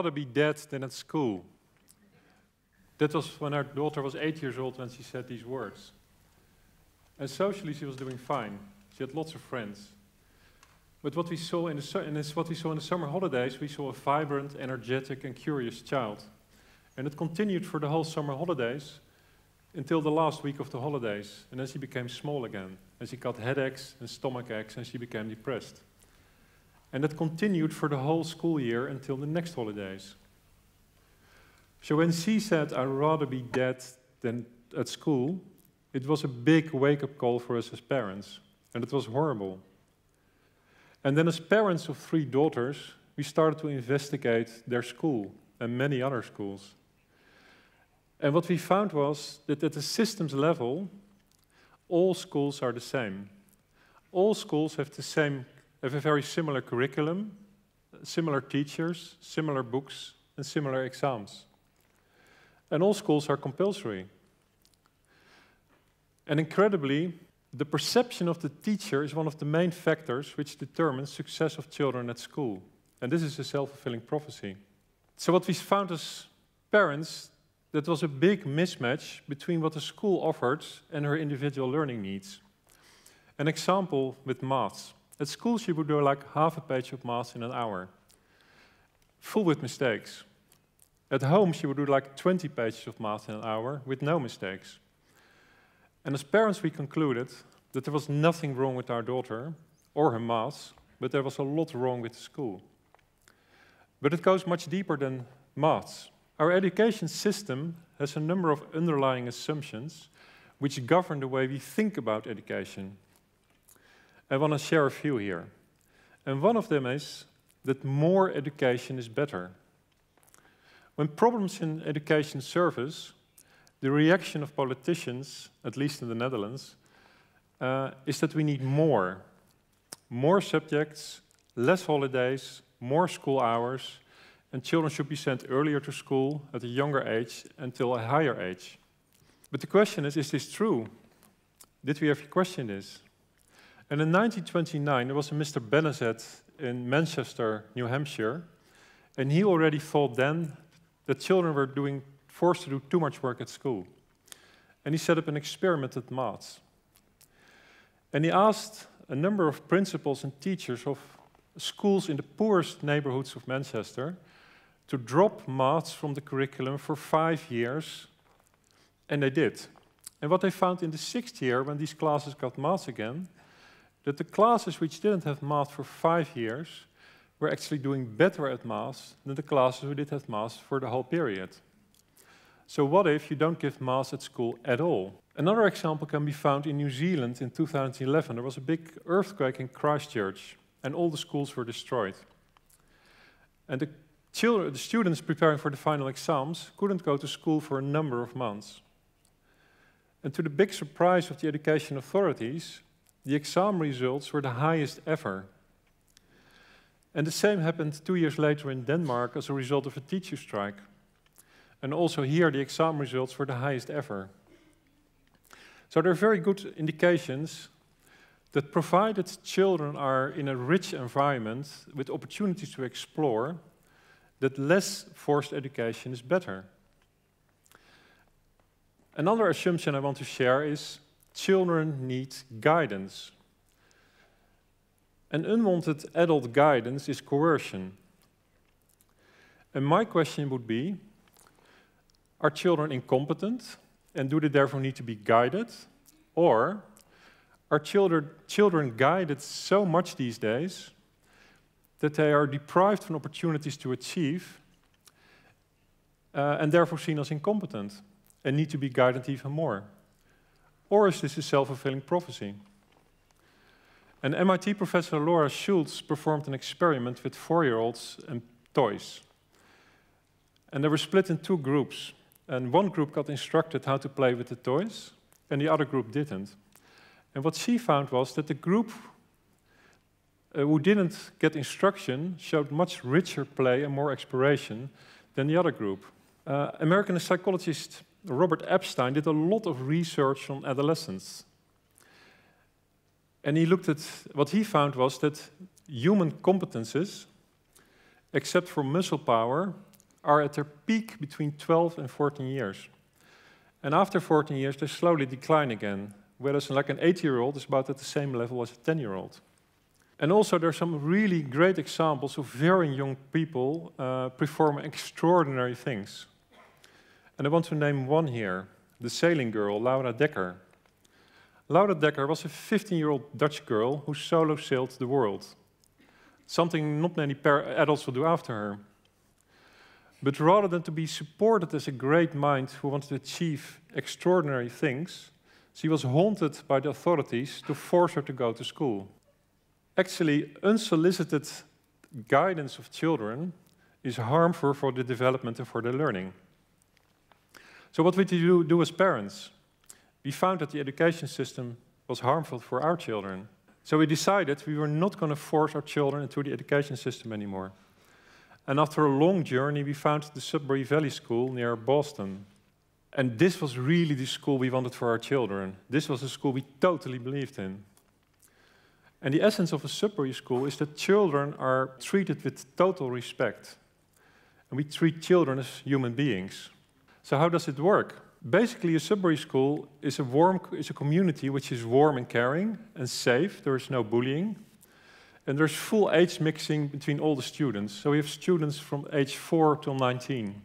rather be dead than at school. That was when our daughter was eight years old when she said these words. And socially, she was doing fine. She had lots of friends. But what we saw in the, and it's what we saw in the summer holidays, we saw a vibrant, energetic, and curious child. And it continued for the whole summer holidays until the last week of the holidays. And then she became small again. And she got headaches and stomach aches, and she became depressed and that continued for the whole school year until the next holidays. So when she said, I'd rather be dead than at school, it was a big wake up call for us as parents, and it was horrible. And then, as parents of three daughters, we started to investigate their school and many other schools. And what we found was that at the systems level, all schools are the same. All schools have the same have a very similar curriculum, similar teachers, similar books, and similar exams. And all schools are compulsory. And incredibly, the perception of the teacher is one of the main factors which determines success of children at school. And this is a self-fulfilling prophecy. So what we found as parents, that was a big mismatch between what the school offered and her individual learning needs. An example with maths. At school, she would do like half a page of maths in an hour, full with mistakes. At home, she would do like 20 pages of maths in an hour with no mistakes. And as parents, we concluded that there was nothing wrong with our daughter or her maths, but there was a lot wrong with the school. But it goes much deeper than maths. Our education system has a number of underlying assumptions which govern the way we think about education. I want to share a few here. And one of them is that more education is better. When problems in education surface, the reaction of politicians, at least in the Netherlands, uh, is that we need more. More subjects, less holidays, more school hours, and children should be sent earlier to school at a younger age until a higher age. But the question is, is this true? Did we ever question this? And in 1929, there was a Mr. Beneset in Manchester, New Hampshire, and he already thought then that children were doing, forced to do too much work at school. And he set up an experiment at Maats. And he asked a number of principals and teachers of schools in the poorest neighborhoods of Manchester to drop maths from the curriculum for five years, and they did. And what they found in the sixth year, when these classes got maths again, that the classes which didn't have math for five years were actually doing better at math than the classes who did have math for the whole period. So what if you don't give math at school at all? Another example can be found in New Zealand in 2011. There was a big earthquake in Christchurch, and all the schools were destroyed. And the, children, the students preparing for the final exams couldn't go to school for a number of months. And to the big surprise of the education authorities, the exam results were the highest ever. And the same happened two years later in Denmark as a result of a teacher strike. And also here, the exam results were the highest ever. So there are very good indications that provided children are in a rich environment with opportunities to explore, that less forced education is better. Another assumption I want to share is Children need guidance. And unwanted adult guidance is coercion. And my question would be, are children incompetent and do they therefore need to be guided? Or are children, children guided so much these days that they are deprived from opportunities to achieve uh, and therefore seen as incompetent and need to be guided even more? or is this a self-fulfilling prophecy? An MIT professor, Laura Schultz, performed an experiment with four-year-olds and toys. And they were split in two groups. And one group got instructed how to play with the toys, and the other group didn't. And what she found was that the group uh, who didn't get instruction showed much richer play and more exploration than the other group. Uh, American psychologist Robert Epstein did a lot of research on adolescence. And he looked at what he found was that human competences, except for muscle power, are at their peak between 12 and 14 years. And after 14 years, they slowly decline again, whereas like an 8-year-old is about at the same level as a 10-year-old. And also, there are some really great examples of very young people uh, perform extraordinary things. And I want to name one here, the sailing girl, Laura Dekker. Laura Dekker was a 15-year-old Dutch girl who solo sailed the world, something not many adults will do after her. But rather than to be supported as a great mind who wanted to achieve extraordinary things, she was haunted by the authorities to force her to go to school. Actually, unsolicited guidance of children is harmful for the development and for their learning. So what we do, do as parents, we found that the education system was harmful for our children. So we decided we were not going to force our children into the education system anymore. And after a long journey, we found the Sudbury Valley School near Boston. And this was really the school we wanted for our children. This was a school we totally believed in. And the essence of a Sudbury school is that children are treated with total respect. And we treat children as human beings. So how does it work? Basically, a Sudbury school is a warm is a community which is warm and caring and safe. There is no bullying, and there's full age mixing between all the students. So we have students from age four to 19,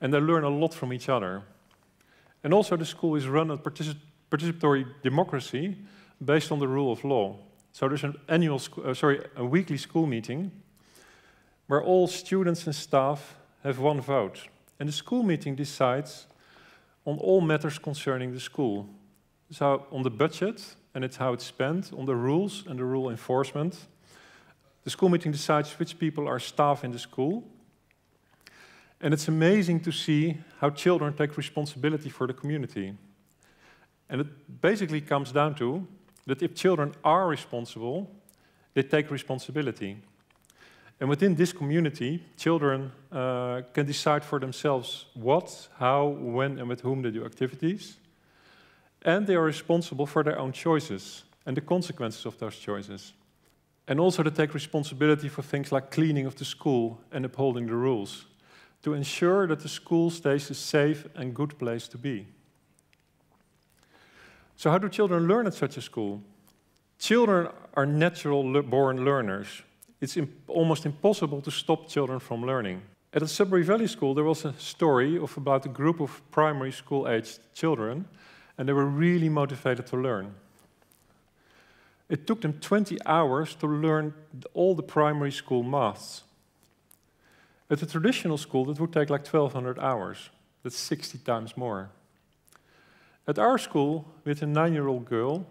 and they learn a lot from each other. And also, the school is run on particip participatory democracy based on the rule of law. So there's an annual, uh, sorry, a weekly school meeting where all students and staff have one vote. And the school meeting decides on all matters concerning the school. So on the budget, and it's how it's spent, on the rules and the rule enforcement. The school meeting decides which people are staff in the school. And it's amazing to see how children take responsibility for the community. And it basically comes down to that if children are responsible, they take responsibility. And within this community, children uh, can decide for themselves what, how, when, and with whom they do activities. And they are responsible for their own choices and the consequences of those choices. And also to take responsibility for things like cleaning of the school and upholding the rules, to ensure that the school stays a safe and good place to be. So, how do children learn at such a school? Children are natural born learners, it's imp almost impossible to stop children from learning. At the Sudbury Valley School, there was a story of about a group of primary school aged children, and they were really motivated to learn. It took them 20 hours to learn all the primary school maths. At a traditional school, that would take like 1,200 hours. That's 60 times more. At our school, we had a nine year old girl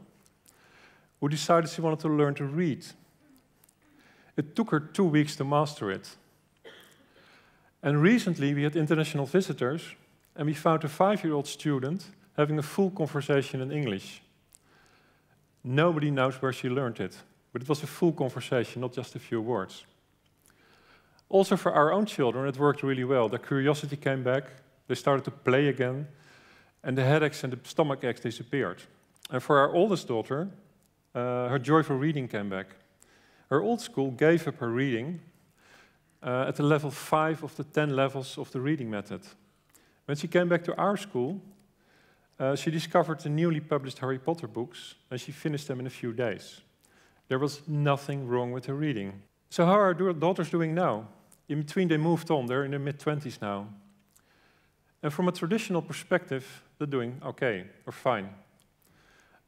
who decided she wanted to learn to read. It took her two weeks to master it. And recently we had international visitors and we found a five-year-old student having a full conversation in English. Nobody knows where she learned it, but it was a full conversation, not just a few words. Also for our own children, it worked really well. Their curiosity came back, they started to play again, and the headaches and the stomach aches disappeared. And for our oldest daughter, uh, her joy for reading came back. Her old school gave up her reading uh, at the level 5 of the 10 levels of the reading method. When she came back to our school, uh, she discovered the newly published Harry Potter books and she finished them in a few days. There was nothing wrong with her reading. So, how are our daughters doing now? In between, they moved on, they're in their mid 20s now. And from a traditional perspective, they're doing okay or fine.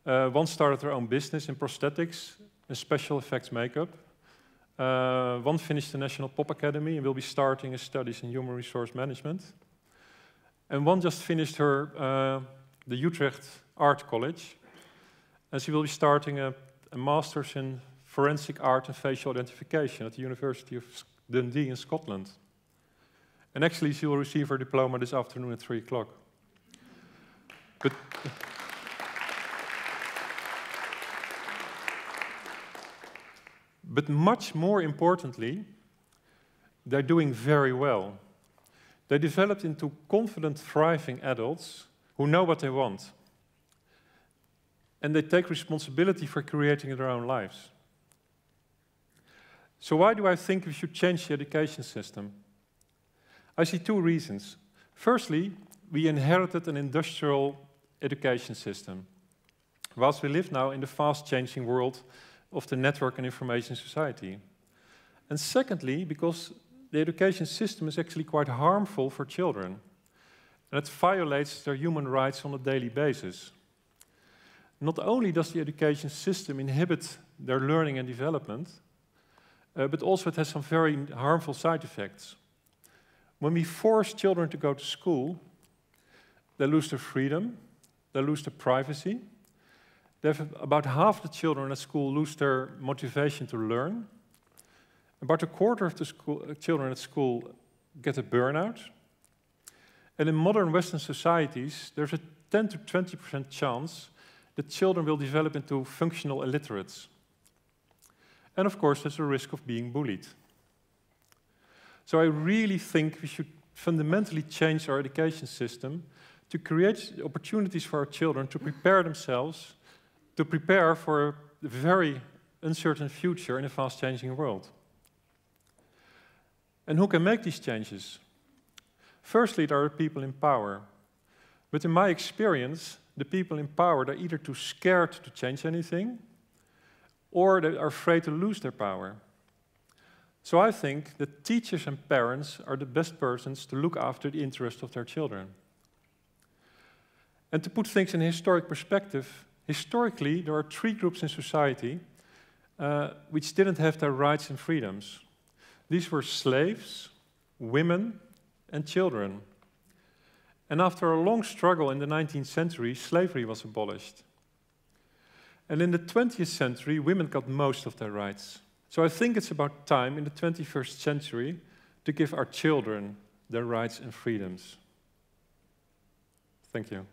Uh, one started her own business in prosthetics, a special effects makeup. Uh, one finished the National Pop Academy and will be starting his studies in human resource management. And one just finished her, uh, the Utrecht Art College, and she will be starting a, a master's in forensic art and facial identification at the University of Dundee in Scotland. And actually, she will receive her diploma this afternoon at 3 o'clock. But... But much more importantly, they're doing very well. They developed into confident, thriving adults who know what they want. And they take responsibility for creating their own lives. So, why do I think we should change the education system? I see two reasons. Firstly, we inherited an industrial education system. Whilst we live now in the fast changing world of the network and information society. And secondly, because the education system is actually quite harmful for children. And it violates their human rights on a daily basis. Not only does the education system inhibit their learning and development, uh, but also it has some very harmful side effects. When we force children to go to school, they lose their freedom, they lose their privacy, about half the children at school lose their motivation to learn. About a quarter of the school, children at school get a burnout. And in modern Western societies, there's a 10 to 20% chance that children will develop into functional illiterates. And of course, there's a risk of being bullied. So I really think we should fundamentally change our education system to create opportunities for our children to prepare themselves to prepare for a very uncertain future in a fast changing world. And who can make these changes? Firstly, there are people in power. But in my experience, the people in power are either too scared to change anything or they are afraid to lose their power. So I think that teachers and parents are the best persons to look after the interests of their children. And to put things in historic perspective, Historically, there are three groups in society uh, which didn't have their rights and freedoms. These were slaves, women, and children. And after a long struggle in the 19th century, slavery was abolished. And in the 20th century, women got most of their rights. So I think it's about time in the 21st century to give our children their rights and freedoms. Thank you.